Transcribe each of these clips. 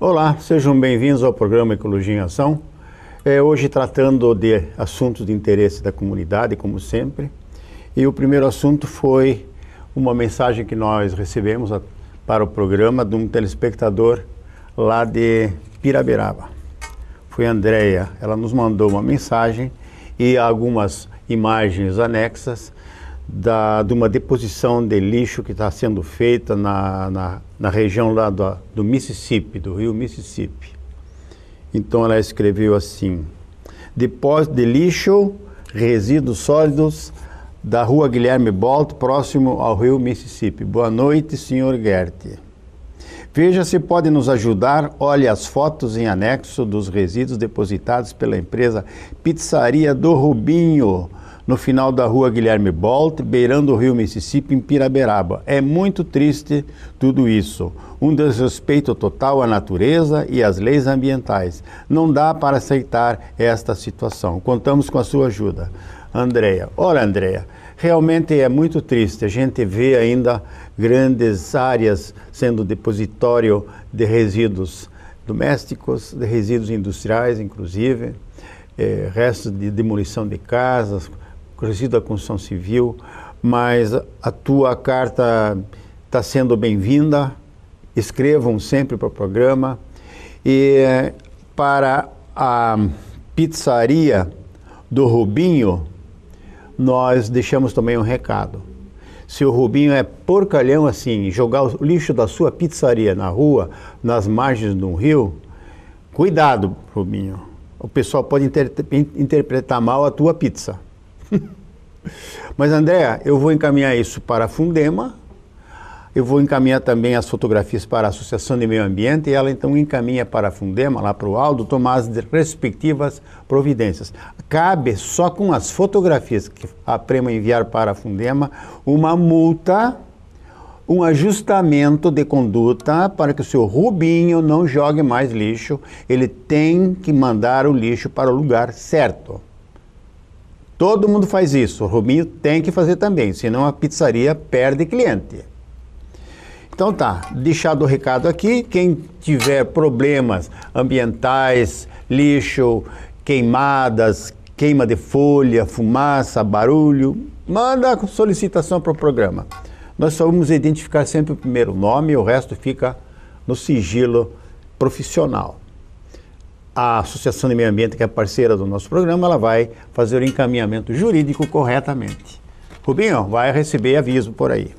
Olá, sejam bem-vindos ao programa Ecologia em Ação. É, hoje tratando de assuntos de interesse da comunidade, como sempre. E o primeiro assunto foi uma mensagem que nós recebemos a, para o programa de um telespectador lá de Piraberaba. Foi a Andrea, ela nos mandou uma mensagem e algumas imagens anexas da, de uma deposição de lixo que está sendo feita na, na, na região lá do, do Mississippi, do rio Mississippi. Então ela escreveu assim: Depósito de lixo, resíduos sólidos da rua Guilherme Bolt, próximo ao rio Mississippi. Boa noite, senhor Gerte. Veja se pode nos ajudar. Olhe as fotos em anexo dos resíduos depositados pela empresa Pizzaria do Rubinho, no final da rua Guilherme Bolt, beirando o rio Mississippi, em Piraberaba. É muito triste tudo isso. Um desrespeito total à natureza e às leis ambientais. Não dá para aceitar esta situação. Contamos com a sua ajuda. Andréia. Ora, Andréia, realmente é muito triste. A gente vê ainda grandes áreas sendo depositório de resíduos domésticos, de resíduos industriais, inclusive, eh, restos de demolição de casas, crescido da construção civil, mas a tua carta está sendo bem-vinda. Escrevam sempre para o programa. E para a pizzaria do Rubinho, nós deixamos também um recado. Se o Rubinho é porcalhão assim, jogar o lixo da sua pizzaria na rua, nas margens de um rio, cuidado, Rubinho. O pessoal pode inter interpretar mal a tua pizza. Mas, Andréa, eu vou encaminhar isso para a Fundema, eu vou encaminhar também as fotografias para a Associação de Meio Ambiente e ela então encaminha para a Fundema, lá para o Aldo, tomar as respectivas providências. Cabe só com as fotografias que a Prema enviar para a Fundema uma multa, um ajustamento de conduta para que o seu Rubinho não jogue mais lixo. Ele tem que mandar o lixo para o lugar certo. Todo mundo faz isso. O Rubinho tem que fazer também, senão a pizzaria perde cliente. Então tá, deixado o recado aqui. Quem tiver problemas ambientais, lixo, queimadas, queima de folha, fumaça, barulho, manda solicitação para o programa. Nós só vamos identificar sempre o primeiro nome, o resto fica no sigilo profissional a Associação de Meio Ambiente, que é parceira do nosso programa, ela vai fazer o encaminhamento jurídico corretamente. Rubinho vai receber aviso por aí.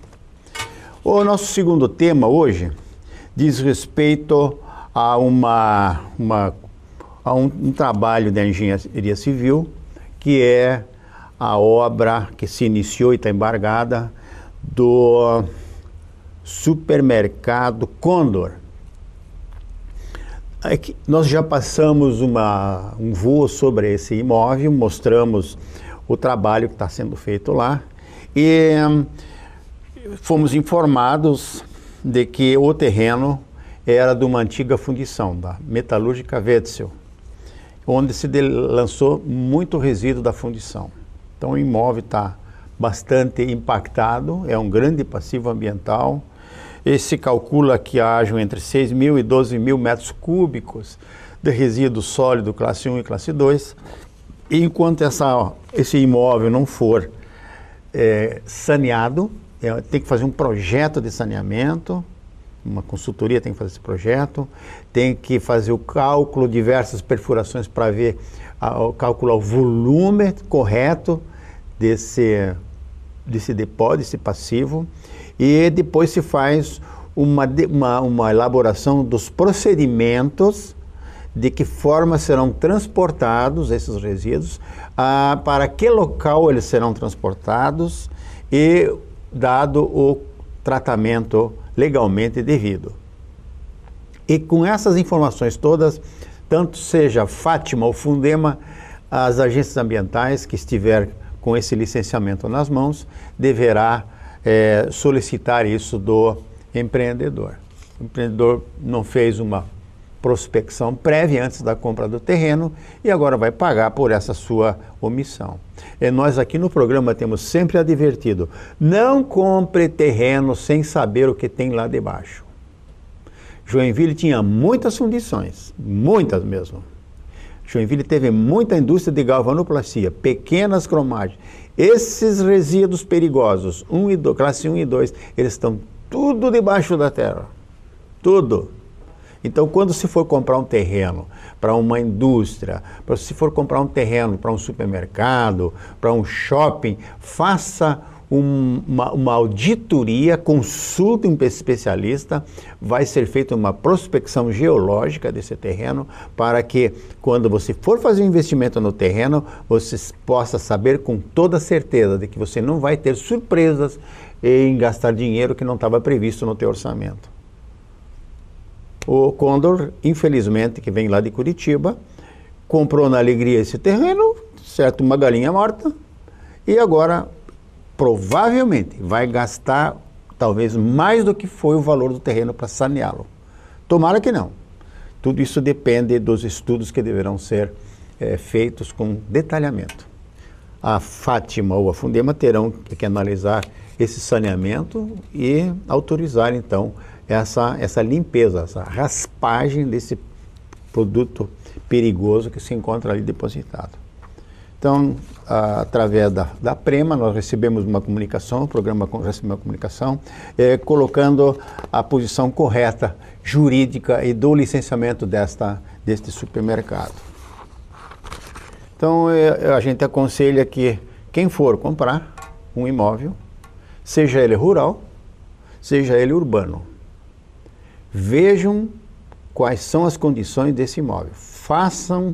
O nosso segundo tema hoje diz respeito a, uma, uma a um, um trabalho da engenharia civil, que é a obra que se iniciou e está embargada do supermercado Condor, é nós já passamos uma, um voo sobre esse imóvel, mostramos o trabalho que está sendo feito lá e hum, fomos informados de que o terreno era de uma antiga fundição, da metalúrgica Wetzel, onde se lançou muito resíduo da fundição. Então o imóvel está bastante impactado, é um grande passivo ambiental, se calcula que hajam entre 6 mil e 12 mil metros cúbicos de resíduo sólido classe 1 e classe 2. E enquanto essa, esse imóvel não for é, saneado, é, tem que fazer um projeto de saneamento, uma consultoria tem que fazer esse projeto, tem que fazer o cálculo, diversas perfurações para ver, a, calcular o volume correto desse, desse depósito, desse passivo e depois se faz uma, uma, uma elaboração dos procedimentos de que forma serão transportados esses resíduos, ah, para que local eles serão transportados e dado o tratamento legalmente devido. E com essas informações todas, tanto seja Fátima ou Fundema, as agências ambientais que estiver com esse licenciamento nas mãos deverá é, solicitar isso do empreendedor. O empreendedor não fez uma prospecção prévia antes da compra do terreno e agora vai pagar por essa sua omissão. E é, nós aqui no programa temos sempre advertido: não compre terreno sem saber o que tem lá debaixo. Joinville tinha muitas fundições, muitas mesmo. Joinville teve muita indústria de galvanoplastia, pequenas cromagens. Esses resíduos perigosos, 1 e 2, classe 1 e 2, eles estão tudo debaixo da terra. Tudo. Então, quando se for comprar um terreno para uma indústria, se for comprar um terreno para um supermercado, para um shopping, faça um, uma, uma auditoria, consulta um especialista, vai ser feita uma prospecção geológica desse terreno para que quando você for fazer um investimento no terreno, você possa saber com toda certeza de que você não vai ter surpresas em gastar dinheiro que não estava previsto no teu orçamento. O Condor, infelizmente, que vem lá de Curitiba, comprou na alegria esse terreno, certo, uma galinha morta, e agora provavelmente vai gastar talvez mais do que foi o valor do terreno para saneá-lo. Tomara que não. Tudo isso depende dos estudos que deverão ser é, feitos com detalhamento. A Fátima ou a Fundema terão que analisar esse saneamento e autorizar então essa, essa limpeza, essa raspagem desse produto perigoso que se encontra ali depositado. Então, através da, da Prema, nós recebemos uma comunicação, o programa recebeu uma comunicação, é, colocando a posição correta jurídica e do licenciamento desta, deste supermercado. Então, é, a gente aconselha que quem for comprar um imóvel, seja ele rural, seja ele urbano, vejam quais são as condições desse imóvel. Façam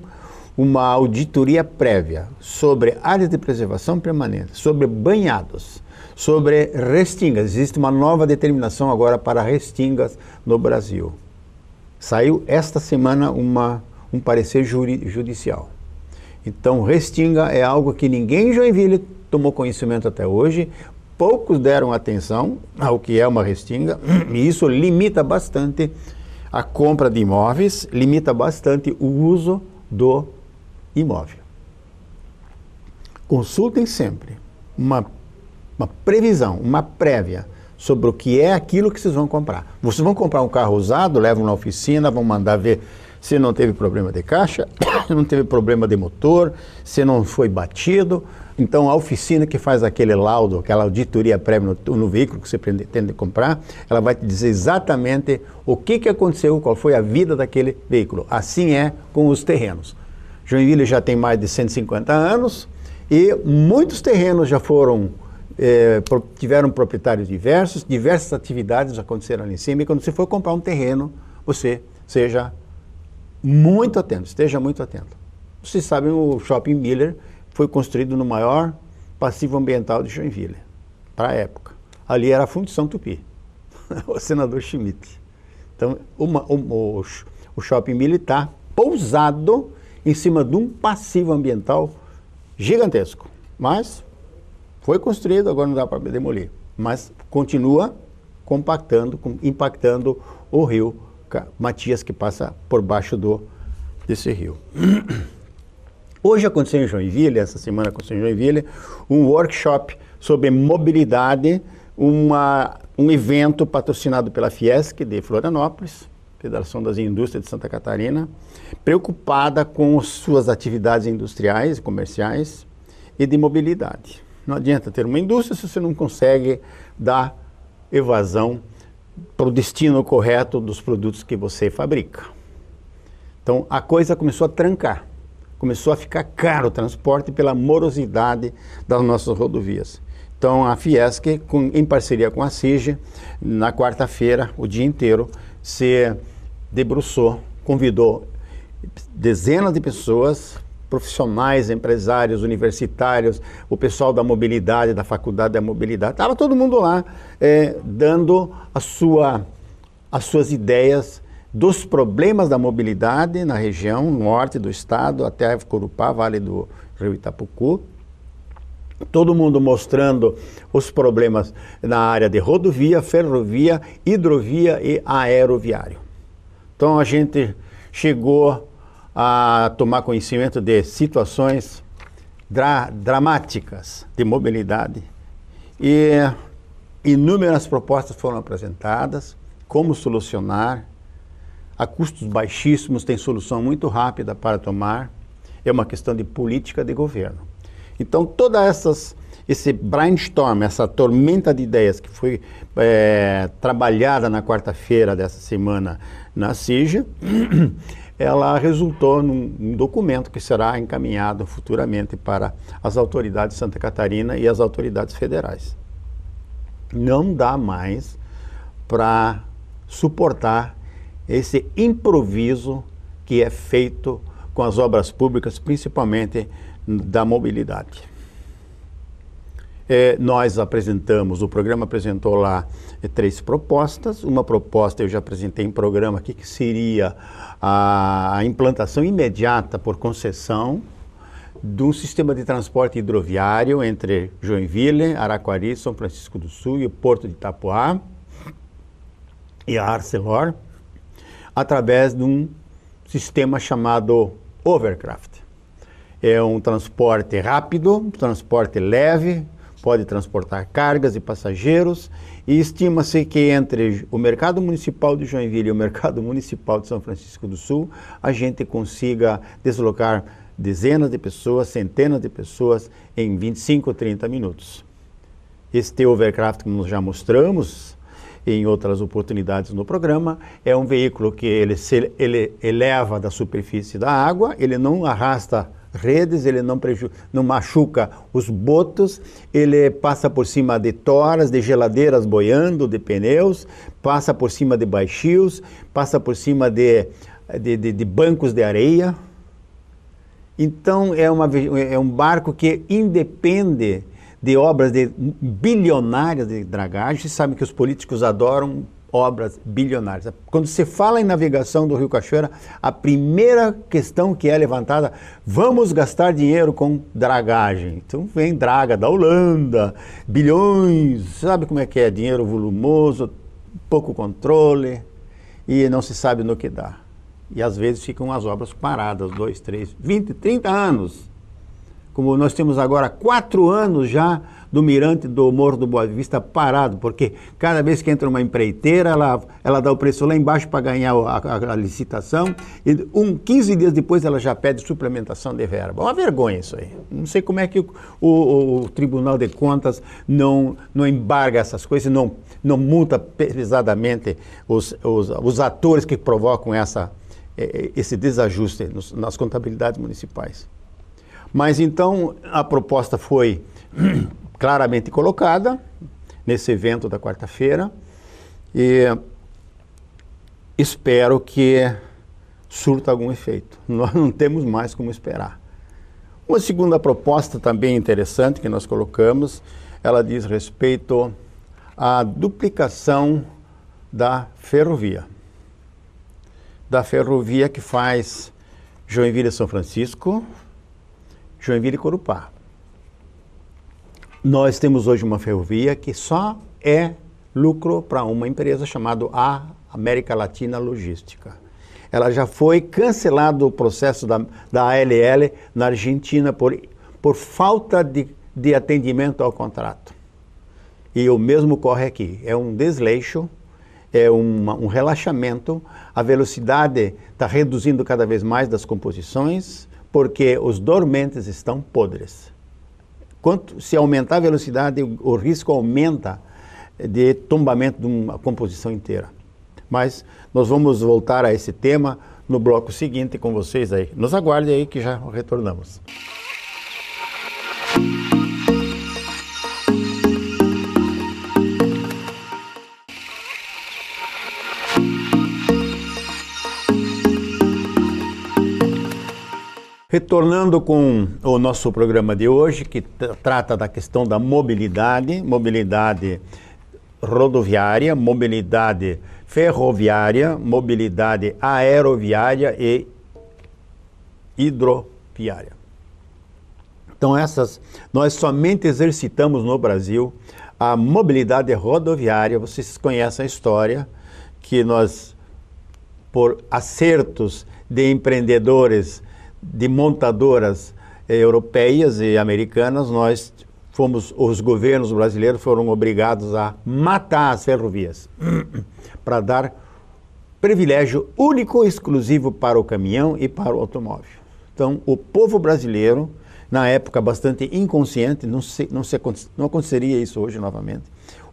uma auditoria prévia sobre áreas de preservação permanente, sobre banhados, sobre restingas. Existe uma nova determinação agora para restingas no Brasil. Saiu esta semana uma, um parecer judicial. Então, restinga é algo que ninguém em Joinville tomou conhecimento até hoje, poucos deram atenção ao que é uma restinga, e isso limita bastante a compra de imóveis, limita bastante o uso do imóvel. Consultem sempre uma, uma previsão, uma prévia sobre o que é aquilo que vocês vão comprar. Vocês vão comprar um carro usado, levam na oficina, vão mandar ver se não teve problema de caixa, se não teve problema de motor, se não foi batido. Então, a oficina que faz aquele laudo, aquela auditoria prévia no, no veículo que você pretende comprar, ela vai te dizer exatamente o que, que aconteceu, qual foi a vida daquele veículo. Assim é com os terrenos. Joinville já tem mais de 150 anos e muitos terrenos já foram é, tiveram proprietários diversos, diversas atividades aconteceram ali em cima. E quando você for comprar um terreno, você seja muito atento, esteja muito atento. Vocês sabem, o Shopping Miller foi construído no maior passivo ambiental de Joinville, para a época. Ali era a Fundição Tupi, o senador Schmidt. Então, uma, o, o Shopping Miller está pousado em cima de um passivo ambiental gigantesco. Mas foi construído, agora não dá para demolir. Mas continua compactando, impactando o rio Matias que passa por baixo do, desse rio. Hoje aconteceu em Joinville, essa semana aconteceu em Joinville, um workshop sobre mobilidade, uma, um evento patrocinado pela Fiesc de Florianópolis, Federação das Indústrias de Santa Catarina, preocupada com suas atividades industriais, comerciais e de mobilidade. Não adianta ter uma indústria se você não consegue dar evasão para o destino correto dos produtos que você fabrica. Então a coisa começou a trancar, começou a ficar caro o transporte pela morosidade das nossas rodovias. Então a Fiesc, com, em parceria com a CIG, na quarta-feira, o dia inteiro, se debruçou, convidou dezenas de pessoas, profissionais, empresários, universitários, o pessoal da mobilidade, da faculdade da mobilidade, estava todo mundo lá é, dando a sua, as suas ideias dos problemas da mobilidade na região norte do estado, até Corupá, Vale do Rio Itapucu. Todo mundo mostrando os problemas na área de rodovia, ferrovia, hidrovia e aeroviário. Então a gente chegou a tomar conhecimento de situações dra dramáticas de mobilidade e inúmeras propostas foram apresentadas, como solucionar, a custos baixíssimos tem solução muito rápida para tomar, é uma questão de política de governo. Então todas essas esse brainstorm, essa tormenta de ideias que foi é, trabalhada na quarta-feira dessa semana na CIJA, ela resultou num documento que será encaminhado futuramente para as autoridades de Santa Catarina e as autoridades federais. Não dá mais para suportar esse improviso que é feito com as obras públicas, principalmente da mobilidade. É, nós apresentamos, o programa apresentou lá é, três propostas. Uma proposta eu já apresentei em programa aqui, que seria a, a implantação imediata por concessão de um sistema de transporte hidroviário entre Joinville, Araquari, São Francisco do Sul e o Porto de Itapuá e a Arcelor, através de um sistema chamado Overcraft. É um transporte rápido, transporte leve, pode transportar cargas e passageiros e estima-se que entre o mercado municipal de Joinville e o mercado municipal de São Francisco do Sul a gente consiga deslocar dezenas de pessoas, centenas de pessoas em 25 ou 30 minutos. Este overcraft, nós já mostramos em outras oportunidades no programa, é um veículo que ele ele eleva da superfície da água, ele não arrasta redes, ele não, preju não machuca os botos, ele passa por cima de toras, de geladeiras boiando, de pneus, passa por cima de baixios, passa por cima de, de, de, de bancos de areia. Então é, uma, é um barco que independe de obras de bilionárias de dragagem. Sabe que os políticos adoram obras bilionárias. Quando se fala em navegação do Rio Cachoeira, a primeira questão que é levantada, vamos gastar dinheiro com dragagem. Então vem draga da Holanda, bilhões, sabe como é que é? Dinheiro volumoso, pouco controle e não se sabe no que dá. E às vezes ficam as obras paradas, dois, três, vinte, trinta anos como nós temos agora quatro anos já do mirante do Morro do Boa Vista parado, porque cada vez que entra uma empreiteira, ela, ela dá o preço lá embaixo para ganhar a, a, a, licitação, e um, 15 dias depois ela já pede suplementação de verba. Uma vergonha isso aí. Não sei como é que o, o, o Tribunal de Contas não, não embarga essas coisas, não, não multa pesadamente os, os, os atores que provocam essa, eh, eh, esse desajuste nas contabilidades municipais. Mas então a proposta foi claramente colocada nesse evento da quarta-feira e espero que surta algum efeito. Nós não temos mais como esperar. Uma segunda proposta também interessante que nós colocamos, ela diz respeito à duplicação da ferrovia. Da ferrovia que faz Joinville São Francisco, Joinville e Corupá. Nós temos hoje uma ferrovia que só é lucro para uma empresa chamada A América Latina Logística. Ela já foi cancelado o processo da, da ALL na Argentina por, por falta de, de atendimento ao contrato. E o mesmo ocorre aqui. É um desleixo, é uma, um relaxamento, a velocidade está reduzindo cada vez mais das composições, porque os dormentes estão podres. Quanto, se aumentar a velocidade, o risco aumenta de tombamento de uma composição inteira. Mas nós vamos voltar a esse tema no bloco seguinte com vocês aí. Nos aguarde aí que já retornamos. Retornando com o nosso programa de hoje, que trata da questão da mobilidade, mobilidade rodoviária, mobilidade ferroviária, mobilidade aeroviária e hidroviária. Então essas nós somente exercitamos no Brasil a mobilidade rodoviária. Vocês conhecem a história que nós por acertos de empreendedores de montadoras eh, europeias e americanas, nós fomos, os governos brasileiros foram obrigados a matar as ferrovias para dar privilégio único e exclusivo para o caminhão e para o automóvel. Então, o povo brasileiro, na época bastante inconsciente, não, se, não, se, não aconteceria isso hoje novamente,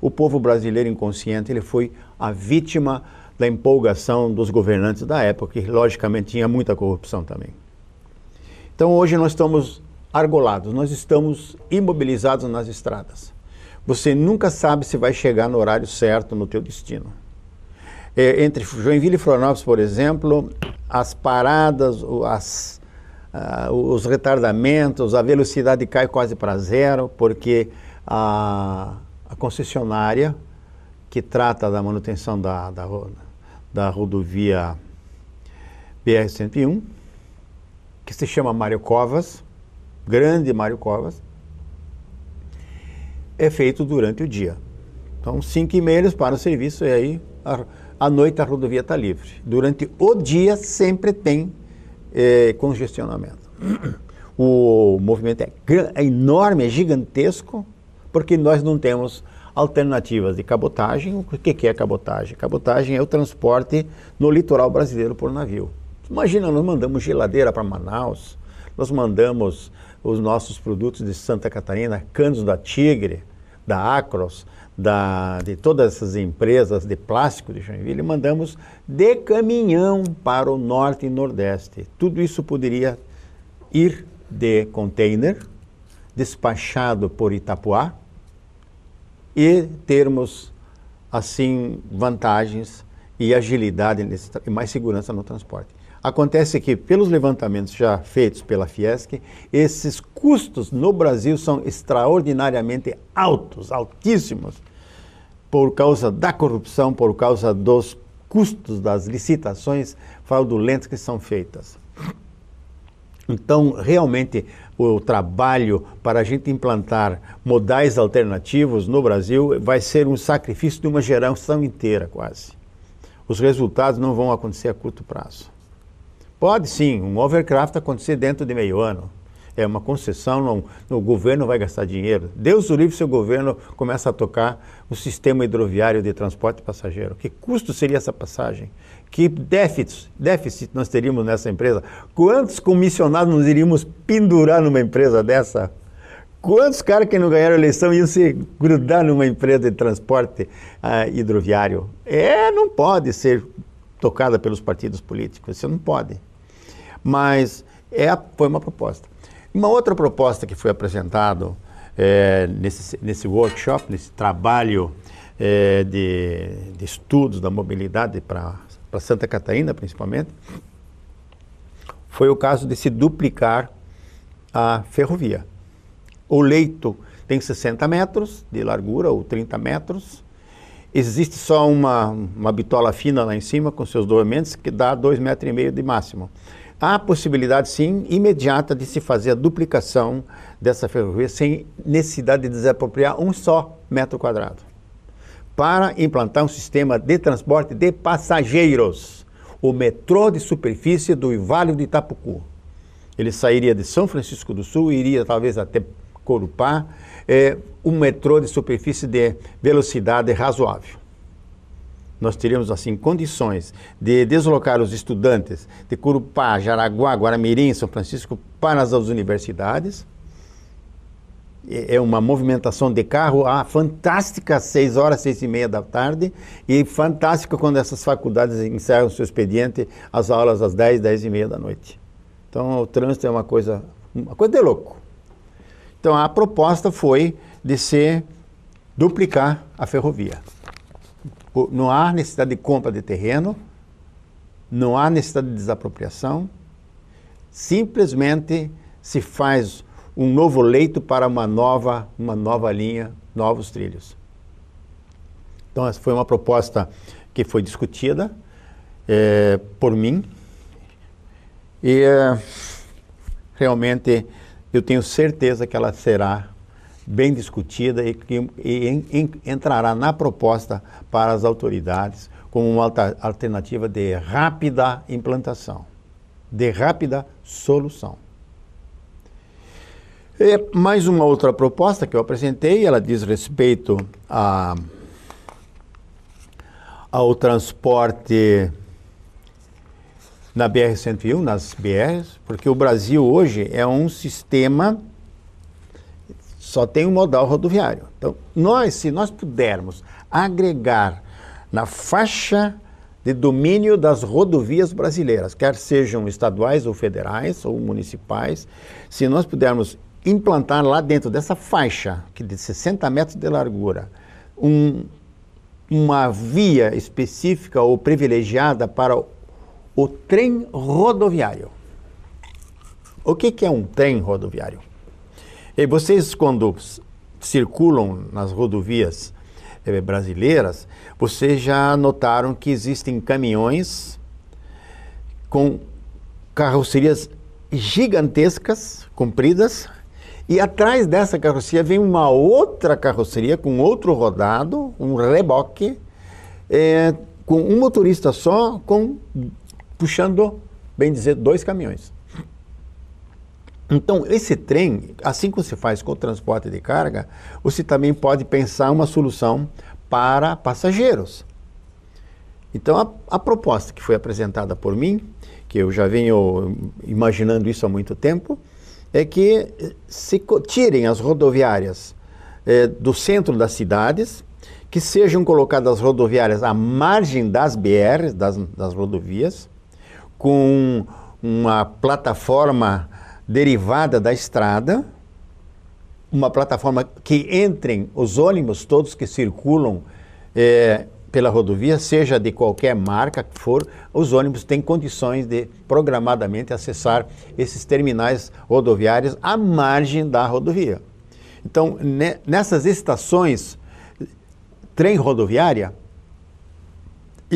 o povo brasileiro inconsciente ele foi a vítima da empolgação dos governantes da época, que logicamente tinha muita corrupção também. Então hoje nós estamos argolados, nós estamos imobilizados nas estradas. Você nunca sabe se vai chegar no horário certo no teu destino. É, entre Joinville e Florianópolis, por exemplo, as paradas, as, uh, os retardamentos, a velocidade cai quase para zero, porque a, a, concessionária que trata da manutenção da, da, da rodovia BR-101 que se chama Mário Covas, grande Mário Covas, é feito durante o dia. Então, cinco e meia para o serviço e aí a, à noite a rodovia está livre. Durante o dia sempre tem é, congestionamento. O movimento é, é enorme, é gigantesco, porque nós não temos alternativas de cabotagem. O que é cabotagem? Cabotagem é o transporte no litoral brasileiro por navio. Imagina, nós mandamos geladeira para Manaus, nós mandamos os nossos produtos de Santa Catarina, canos da Tigre, da Acros, da, de todas essas empresas de plástico de Joinville, mandamos de caminhão para o norte e nordeste. Tudo isso poderia ir de container, despachado por Itapuá, e termos, assim, vantagens e agilidade nesse, e mais segurança no transporte. Acontece que, pelos levantamentos já feitos pela Fiesc, esses custos no Brasil são extraordinariamente altos, altíssimos, por causa da corrupção, por causa dos custos das licitações fraudulentas que são feitas. Então, realmente, o trabalho para a gente implantar modais alternativos no Brasil vai ser um sacrifício de uma geração inteira, quase. Os resultados não vão acontecer a curto prazo. Pode sim, um overcraft acontecer dentro de meio ano. É uma concessão, não, o governo vai gastar dinheiro. Deus o livre se o governo começa a tocar o sistema hidroviário de transporte passageiro. Que custo seria essa passagem? Que déficit, déficit nós teríamos nessa empresa? Quantos comissionados nós iríamos pendurar numa empresa dessa? Quantos caras que não ganharam eleição iam se grudar numa empresa de transporte ah, hidroviário? É, não pode ser tocada pelos partidos políticos, isso não pode. Mas é, foi uma proposta. Uma outra proposta que foi apresentada é, eh, nesse, nesse workshop, nesse trabalho é, de, de, estudos da mobilidade para Santa Catarina, principalmente, foi o caso de se duplicar a ferrovia. O leito tem 60 metros de largura ou 30 metros. Existe só uma, uma bitola fina lá em cima com seus doamentos que dá 2,5 metros e meio de máximo há possibilidade, sim, imediata de se fazer a duplicação dessa ferrovia sem necessidade de desapropriar um só metro quadrado para implantar um sistema de transporte de passageiros, o metrô de superfície do Vale do Itapucu. Ele sairia de São Francisco do Sul, iria talvez até Corupá, é, um metrô de superfície de velocidade razoável nós teríamos assim condições de deslocar os estudantes de Curupá, Jaraguá, Guaramirim, São Francisco para as universidades. É, é uma movimentação de carro ah, fantástica às horas, seis e meia da tarde, e fantástica quando essas faculdades encerram seu expediente, as aulas às dez dez e meia da noite. Então o trânsito é uma coisa, uma coisa de louco. Então a proposta foi de se duplicar a ferrovia não há necessidade de compra de terreno, não há necessidade de desapropriação, simplesmente se faz um novo leito para uma nova, uma nova linha, novos trilhos. Então, essa foi uma proposta que foi discutida é, por mim e é, realmente eu tenho certeza que ela será bem discutida e que e, entrará na proposta para as autoridades como uma alternativa de rápida implantação, de rápida solução. E mais uma outra proposta que eu apresentei, ela diz respeito a, ao transporte na BR-101, nas BRs, porque o Brasil hoje é um sistema só tem o um modal rodoviário. Então, nós, se nós pudermos agregar na faixa de domínio das rodovias brasileiras, quer sejam estaduais ou federais ou municipais, se nós pudermos implantar lá dentro dessa faixa, que de 60 metros de largura, um, uma via específica ou privilegiada para o, o trem rodoviário. O que, que é um trem rodoviário? E vocês, quando circulam nas rodovias eh, brasileiras, vocês já notaram que existem caminhões com carrocerias gigantescas, compridas, e atrás dessa carroceria vem uma outra carroceria com outro rodado, um reboque, eh, com um motorista só, com puxando, bem dizer, dois caminhões. Então, esse trem, assim como se faz com o transporte de carga, você também pode pensar uma solução para passageiros. Então, a, a, proposta que foi apresentada por mim, que eu já venho imaginando isso há muito tempo, é que se tirem as rodoviárias é, do centro das cidades, que sejam colocadas rodoviárias à margem das BRs, das, das rodovias, com uma plataforma derivada da estrada, uma plataforma que entrem os ônibus todos que circulam é, pela rodovia, seja de qualquer marca que for, os ônibus têm condições de programadamente acessar esses terminais rodoviários à margem da rodovia. Então, nessas estações, trem rodoviária,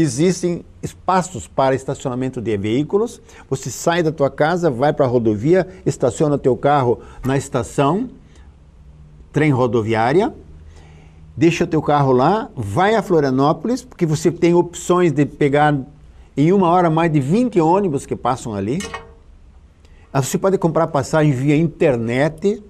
existem espaços para estacionamento de veículos. Você sai da tua casa, vai para a rodovia, estaciona teu carro na estação, trem rodoviária, deixa teu carro lá, vai a Florianópolis, porque você tem opções de pegar em uma hora mais de 20 ônibus que passam ali. Ah, você pode comprar passagem via internet,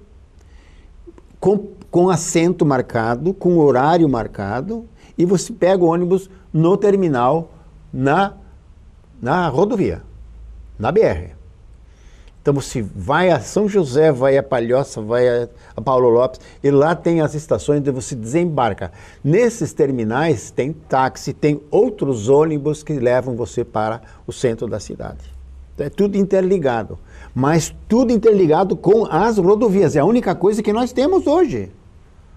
com, com assento marcado, com horário marcado, e você pega o ônibus no terminal na, na rodovia, na BR. Então você vai a São José, vai a Palhoça, vai a, a Paulo Lopes, e lá tem as estações onde você desembarca. Nesses terminais tem táxi, tem outros ônibus que levam você para o centro da cidade. Então, é tudo interligado, mas tudo interligado com as rodovias. É a única coisa que nós temos hoje.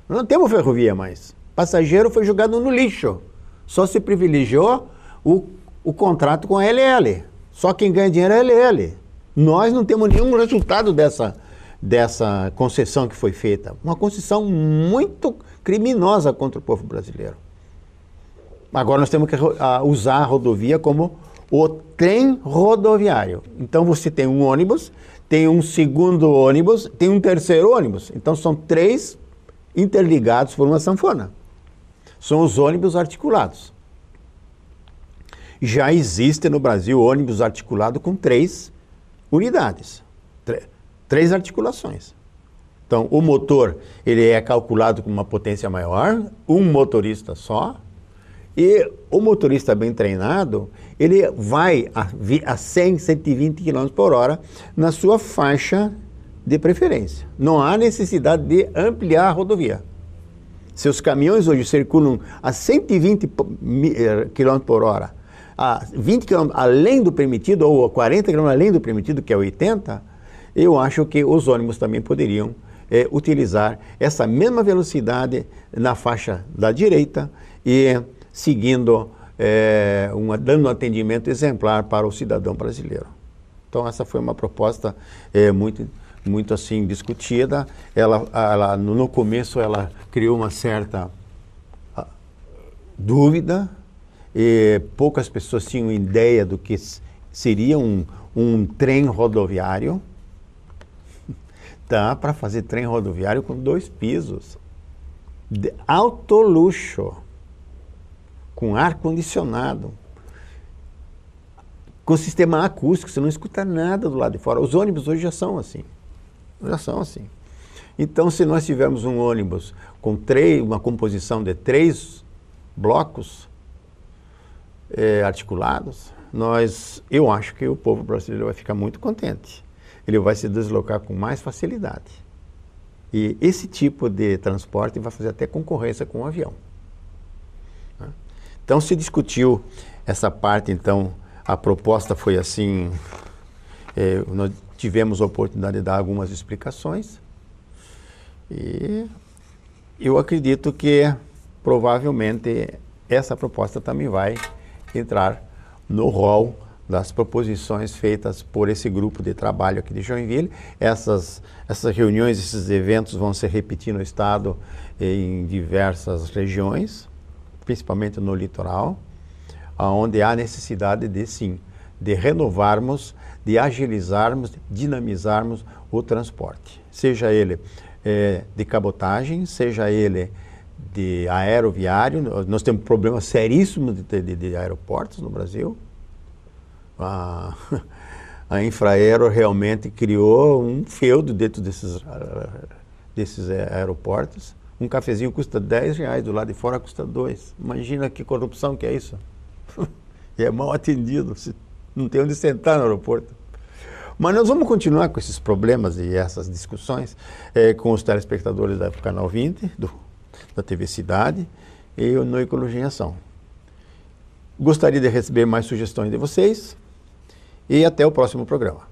Não temos ferrovia mais. Passageiro foi jogado no lixo. Só se privilegiou o, o contrato com a LL. Só quem ganha dinheiro é a LL. Nós não temos nenhum resultado dessa, dessa concessão que foi feita. Uma concessão muito criminosa contra o povo brasileiro. Agora nós temos que usar a rodovia como o trem rodoviário. Então você tem um ônibus, tem um segundo ônibus, tem um terceiro ônibus. Então são três interligados por uma sanfona são os ônibus articulados. Já existe no Brasil ônibus articulado com três unidades, três articulações. Então, o motor ele é calculado com uma potência maior, um motorista só, e o motorista bem treinado, ele vai a, a 100, 120 km por hora na sua faixa de preferência. Não há necessidade de ampliar a rodovia. Seus caminhões hoje circulam a 120 km eh, por hora, a 20 km além do permitido, ou a 40 km além do permitido, que é 80, eu acho que os ônibus também poderiam é, utilizar essa mesma velocidade na faixa da direita e seguindo, é, uma, dando um atendimento exemplar para o cidadão brasileiro. Então, essa foi uma proposta é, muito muito assim discutida. Ela, ela no começo ela criou uma certa ah, dúvida e poucas pessoas tinham ideia do que seria um, um trem rodoviário. Dá para fazer trem rodoviário com dois pisos, de alto luxo, com ar condicionado, com sistema acústico, você não escuta nada do lado de fora. Os ônibus hoje já são assim. Já são assim. Então, se nós tivermos um ônibus com três, uma composição de três blocos é, articulados, nós, eu acho que o povo brasileiro vai ficar muito contente. Ele vai se deslocar com mais facilidade. E esse tipo de transporte vai fazer até concorrência com o avião. Né? Então se discutiu essa parte, então a proposta foi assim, é, nós tivemos a oportunidade de dar algumas explicações. E eu acredito que provavelmente essa proposta também vai entrar no rol das proposições feitas por esse grupo de trabalho aqui de Joinville. Essas, essas reuniões, esses eventos vão se repetir no estado eh, em diversas regiões, principalmente no litoral, onde há necessidade de sim, de renovarmos de agilizarmos, dinamizarmos o transporte, seja ele é, de cabotagem, seja ele de aeroviário. Nós temos problemas seríssimos de, de, de aeroportos no Brasil. A, a Infraero realmente criou um feudo dentro desses, desses aeroportos. Um cafezinho custa 10 reais, do lado de fora custa 2. Imagina que corrupção que é isso. é mal atendido, não tem onde sentar no aeroporto. Mas nós vamos continuar com esses problemas e essas discussões é, com os telespectadores do Canal 20, do, da TV Cidade e no Ecologia em Ação. Gostaria de receber mais sugestões de vocês e até o próximo programa.